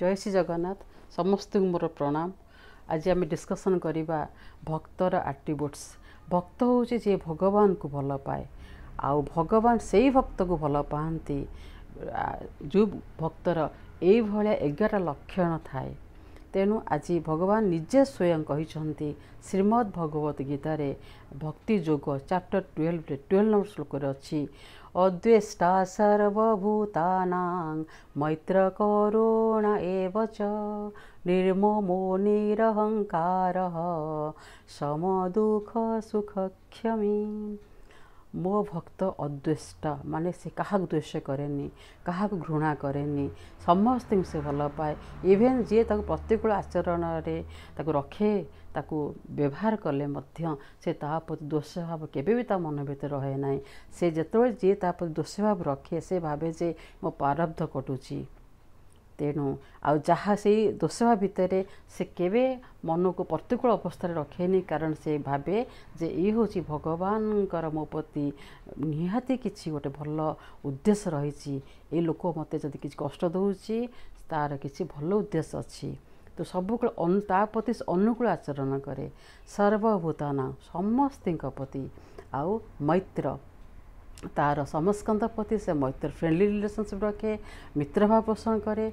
ଜୟ ଶ୍ରୀ ଜଗନ୍ନାଥ ସମସ୍ତଙ୍କୁ ମୋର ପ୍ରଣାମ ଆଜି ଆମେ ଡିସ୍କସନ୍ କରିବା ଭକ୍ତର ଆଟ୍ରିବ୍ୟୁଟ୍ସ ଭକ୍ତ ହେଉଛି ଯିଏ ଭଗବାନଙ୍କୁ ଭଲ ପାଏ ଆଉ ଭଗବାନ ସେଇ ଭକ୍ତକୁ ଭଲ ପାଆନ୍ତି ଯେଉଁ ଭକ୍ତର ଏଇଭଳିଆ ଏଗାର ଲକ୍ଷଣ ଥାଏ ତେଣୁ ଆଜି ଭଗବାନ ନିଜେ ସ୍ୱୟଂ କହିଛନ୍ତି ଶ୍ରୀମଦ୍ ଭଗବତ ଗୀତାରେ ଭକ୍ତି ଯୋଗ ଚାପ୍ଟର ଟୁଏଲ୍ଭରେ ଟୁଏଲ୍ଭ ନମ୍ବର ଶ୍ଳୋକରେ ଅଛି ଅଦ୍ୱେଷ୍ଟା ସର୍ବଭୂତାନା ମୈତ୍ର କରୁଣ ଏବଚ ନିର୍ମମୋ ନିରହଙ୍କାର ସମ ଦୁଃଖ ସୁଖକ୍ଷମୀ ମୋ ଭକ୍ତ ଅଦ୍ୱେଷ୍ଟ ମାନେ ସେ କାହାକୁ ଦ୍ୱେଷ କରେନି କାହାକୁ ଘୃଣା କରେନି ସମସ୍ତଙ୍କୁ ସେ ଭଲ ପାଏ ଇଭେନ୍ ଯିଏ ତାକୁ ପ୍ରତିକୂଳ ଆଚରଣରେ ତାକୁ ରଖେ ତାକୁ ବ୍ୟବହାର କଲେ ମଧ୍ୟ ସେ ତା ପ୍ରତି ଦୋଷ ଭାବ କେବେ ବି ତା ମନ ଭିତରେ ରହେ ନାହିଁ ସେ ଯେତେବେଳେ ଯିଏ ତା ପ୍ରତି ଦୋଷ ଭାବ ରଖେ ସେ ଭାବେ ଯେ ମୋ ପାରବ୍ଧ କଟୁଛି ତେଣୁ ଆଉ ଯାହା ସେଇ ଦୋଷ ଭିତରେ ସେ କେବେ ମନକୁ ପ୍ରତିକୂଳ ଅବସ୍ଥାରେ ରଖେନି କାରଣ ସେ ଭାବେ ଯେ ଏ ହେଉଛି ଭଗବାନଙ୍କର ମୋ ପ୍ରତି ନିହାତି କିଛି ଗୋଟେ ଭଲ ଉଦ୍ଦେଶ୍ୟ ରହିଛି ଏ ଲୋକ ମୋତେ ଯଦି କିଛି କଷ୍ଟ ଦେଉଛି ତା'ର କିଛି ଭଲ ଉଦ୍ଦେଶ୍ୟ ଅଛି ତ ସବୁବେଳେ ତା ପ୍ରତି ଅନୁକୂଳ ଆଚରଣ କରେ ସର୍ବଭୂତାନ ସମସ୍ତଙ୍କ ପ୍ରତି ଆଉ ମୈତ୍ର ତା'ର ସମସ୍କନ୍ଦ ପ୍ରତି ସେ ମୈତ୍ର ଫ୍ରେଣ୍ଡଲି ରିଲେସନ୍ସିପ୍ ରଖେ ମିତ୍ରଭାବ ପୋଷଣ କରେ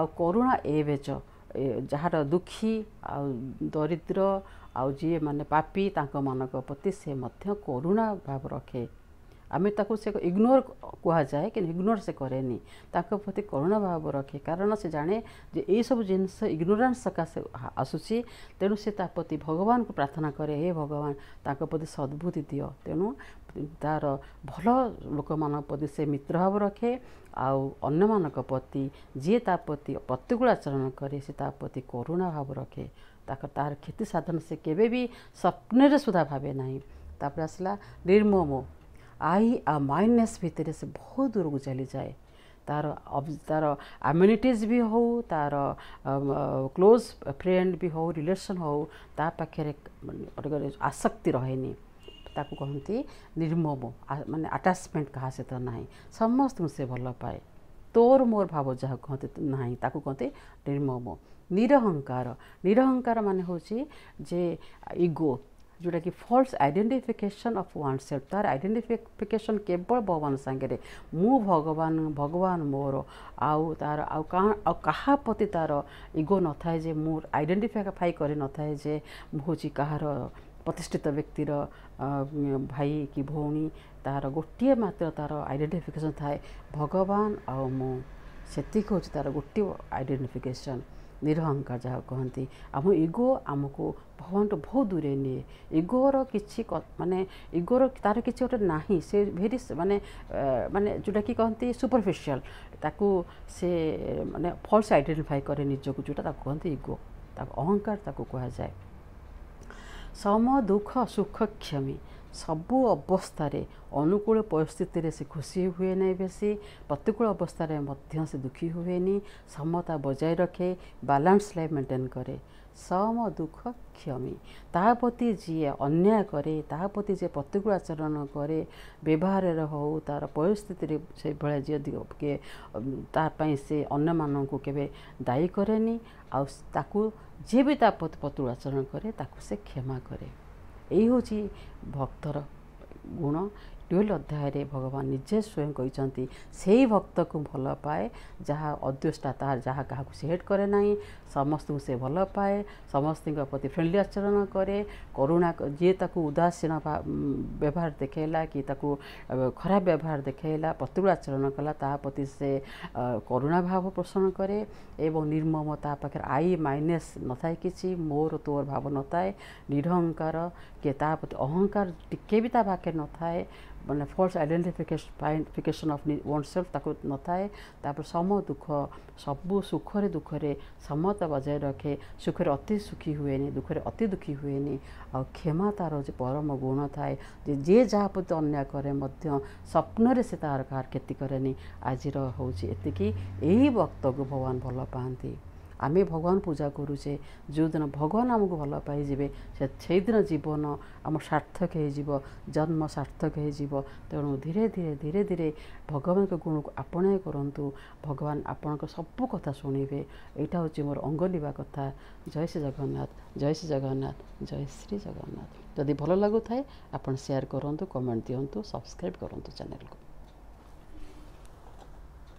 ଆଉ କରୁଣା ଏବେଚ ଯାହାର ଦୁଃଖୀ ଆଉ ଦରିଦ୍ର ଆଉ ଯିଏ ମାନେ ପାପି ତାଙ୍କମାନଙ୍କ ପ୍ରତି ସେ ମଧ୍ୟ କରୁଣା ଭାବ ରଖେ ଆମେ ତାକୁ ସେ ଇଗ୍ନୋର କୁହାଯାଏ କିନ୍ତୁ ଇଗ୍ନୋର ସେ କରେନି ତାଙ୍କ ପ୍ରତି କରୁଣା ଭାବ ରଖେ କାରଣ ସେ ଜାଣେ ଯେ ଏଇସବୁ ଜିନିଷ ଇଗ୍ନୋରାନ୍ସ ସକାଶେ ଆସୁଛି ତେଣୁ ସେ ତା ପ୍ରତି ଭଗବାନଙ୍କୁ ପ୍ରାର୍ଥନା କରେ ହେ ଭଗବାନ ତାଙ୍କ ପ୍ରତି ସଦ୍ବୁଦ୍ଧି ଦିଅ ତେଣୁ ତା'ର ଭଲ ଲୋକମାନଙ୍କ ପ୍ରତି ସେ ମିତ୍ର ଭାବ ରଖେ ଆଉ ଅନ୍ୟମାନଙ୍କ ପ୍ରତି ଯିଏ ତା ପ୍ରତି ପ୍ରତିକୂଳ ଆଚରଣ କରେ ସେ ତା ପ୍ରତି କରୁଣା ଭାବ ରଖେ ତାଙ୍କ ତାହାର କ୍ଷତି ସାଧନ ସେ କେବେ ବି ସ୍ୱପ୍ନରେ ସୁଦ୍ଧା ଭାବେ ନାହିଁ ତାପରେ ଆସିଲା ନିର୍ମମ ଆଇ ଆ ମାଇଣ୍ଡନେସ୍ ଭିତରେ ସେ ବହୁତ ଦୂରକୁ ଚାଲିଯାଏ ତାର ତାର ଆମ୍ୟୁନିଟିଜ୍ ବି ହଉ ତାର କ୍ଲୋଜ୍ ଫ୍ରେଣ୍ଡ ବି ହଉ ରିଲେସନ୍ ହଉ ତା ପାଖରେ ଗୋଟେ ଆସକ୍ତି ରହେନି ତାକୁ କହନ୍ତି ନିର୍ମମ ମାନେ ଆଟାଚମେଣ୍ଟ କାହା ସହିତ ନାହିଁ ସମସ୍ତଙ୍କୁ ସେ ଭଲ ପାଏ ତୋର ମୋର ଭାବ ଯାହା କହନ୍ତି ନାହିଁ ତାକୁ କହନ୍ତି ନିର୍ମମ ନିରହଙ୍କାର ନିରହଙ୍କାର ମାନେ ହେଉଛି ଯେ ଇଗୋ ଯେଉଁଟାକି false identification of one self ତାର ଆଇଡେଣ୍ଟିଫିକେସନ୍ କେବଳ ଭଗବାନ ସାଙ୍ଗରେ ମୁଁ ଭଗବାନ ଭଗବାନ ମୋର ଆଉ ତାର ଆଉ କାହା ଆଉ କାହା ପ୍ରତି ତାର ଇଗୋ ନଥାଏ ଯେ ମୁଁ ଆଇଡେଣ୍ଟିଫାଇ କରିନଥାଏ ଯେ ମୁଁ ହେଉଛି କାହାର ପ୍ରତିଷ୍ଠିତ ବ୍ୟକ୍ତିର ଭାଇ କି ଭଉଣୀ ତାର ଗୋଟିଏ ମାତ୍ର ତାର ଆଇଡେଣ୍ଟିଫିକେସନ୍ ଥାଏ ଭଗବାନ ଆଉ ମୁଁ ସେତିକି ହେଉଛି ତାର ଗୋଟିଏ ଆଇଡେଣ୍ଟିଫିକେସନ୍ ନିରହଙ୍କାର ଯାହା କହନ୍ତି ଆମ ଇଗୋ ଆମକୁ ଭଗବାନଠୁ ବହୁତ ଦୂରେଇ ନିଏ ଇଗୋର କିଛି ମାନେ ଇଗୋର ତା'ର କିଛି ଗୋଟେ ନାହିଁ ସେ ଭେରି ମାନେ ମାନେ ଯେଉଁଟାକି କହନ୍ତି ସୁପରଫିସିଆଲ୍ ତାକୁ ସେ ମାନେ ଫଲ୍ସ ଆଇଡେଣ୍ଟିଫାଏ କରେ ନିଜକୁ ଯେଉଁଟା ତାକୁ କହନ୍ତି ଇଗୋ ତାକୁ ଅହଙ୍କାର ତାକୁ କୁହାଯାଏ ସମ ଦୁଃଖ ସୁଖକ୍ଷମୀ ସବୁ ଅବସ୍ଥାରେ ଅନୁକୂଳ ପରିସ୍ଥିତିରେ ସେ ଖୁସି ହୁଏ ନାହିଁ ବେଶୀ ପ୍ରତିକୂଳ ଅବସ୍ଥାରେ ମଧ୍ୟ ସେ ଦୁଃଖୀ ହୁଏନି ସମତା ବଜାୟ ରଖେ ବାଲାନ୍ସ ଲାଇଫ୍ ମେଣ୍ଟେନ୍ କରେ ସମ ଦୁଃଖ କ୍ଷମି ତାହା ପ୍ରତି ଯିଏ ଅନ୍ୟାୟ କରେ ତା ପ୍ରତି ଯିଏ ପ୍ରତିକୂଳ ଆଚରଣ କରେ ବ୍ୟବହାରରେ ହେଉ ତା'ର ପରିସ୍ଥିତିରେ ସେଭଳିଆ ଯିଏ କିଏ ତା ପାଇଁ ସେ ଅନ୍ୟମାନଙ୍କୁ କେବେ ଦାୟୀ କରେନି ଆଉ ତାକୁ ଯିଏ ବି ତା ପ୍ରତି ପ୍ରତିକୂଳ ଆଚରଣ କରେ ତାକୁ ସେ କ୍ଷମା କରେ এই ହେଉଛି ভক্তর গুণ ଡୁଏଲ ଅଧ୍ୟାୟରେ ଭଗବାନ ନିଜେ ସ୍ୱୟଂ କହିଛନ୍ତି ସେଇ ଭକ୍ତକୁ ଭଲ ପାଏ ଯାହା ଅଦୃଷ୍ଟା ତାହା ଯାହା କାହାକୁ ସେଟ୍ କରେ ନାହିଁ ସମସ୍ତଙ୍କୁ ସେ ଭଲ ପାଏ ସମସ୍ତଙ୍କ ପ୍ରତି ଫ୍ରେଣ୍ଡଲି ଆଚରଣ କରେ କରୁଣା ଯିଏ ତାକୁ ଉଦାସୀନ ବ୍ୟବହାର ଦେଖେଇଲା କି ତାକୁ ଖରାପ ବ୍ୟବହାର ଦେଖେଇଲା ପ୍ରତିକୂଳ ଆଚରଣ କଲା ତାହା ପ୍ରତି ସେ କରୁଣା ଭାବ ପୋଷଣ କରେ ଏବଂ ନିର୍ମମ ତା ପାଖରେ ଆଇ ମାଇନସ୍ ନଥାଏ କିଛି ମୋର ତୋର ଭାବ ନଥାଏ ନିରହଙ୍କାର କିଏ ତା ପ୍ରତି ଅହଙ୍କାର ଟିକେ ବି ତା ପାଖରେ ନଥାଏ मलाई false identification identification of one self तय तापर सम दुःख सबै सुखर दुःखे समता बजाई रखे सुखेर अति सुखी हेन दुःखले अति दुखी दुःखी हेन तारो जे परम गुण थाए जे जे अन्य करे अन्याय स्वप्न रे से तार कहाँ क्षति के आज हौ चाहिँ यतिकि यही भक्तको भगवान भलो पांती ଆମେ ଭଗବାନ ପୂଜା କରୁଛେ ଯେଉଁଦିନ ଭଗବାନ ଆମକୁ ଭଲ ପାଇଯିବେ ସେ ସେଇଦିନ ଜୀବନ ଆମ ସାର୍ଥକ ହେଇଯିବ ଜନ୍ମ ସାର୍ଥକ ହେଇଯିବ ତେଣୁ ଧୀରେ ଧୀରେ ଧୀରେ ଧୀରେ ଭଗବାନଙ୍କ ଗୁଣକୁ ଆପଣାଇ କରନ୍ତୁ ଭଗବାନ ଆପଣଙ୍କ ସବୁ କଥା ଶୁଣିବେ ଏଇଟା ହେଉଛି ମୋର ଅଙ୍ଗଲିବା କଥା ଜୟ ଶ୍ରୀ ଜଗନ୍ନାଥ ଜୟ ଶ୍ରୀ ଜଗନ୍ନାଥ ଜୟ ଶ୍ରୀ ଜଗନ୍ନାଥ ଯଦି ଭଲ ଲାଗୁଥାଏ ଆପଣ ସେୟାର କରନ୍ତୁ କମେଣ୍ଟ ଦିଅନ୍ତୁ ସବସ୍କ୍ରାଇବ୍ କରନ୍ତୁ ଚ୍ୟାନେଲକୁ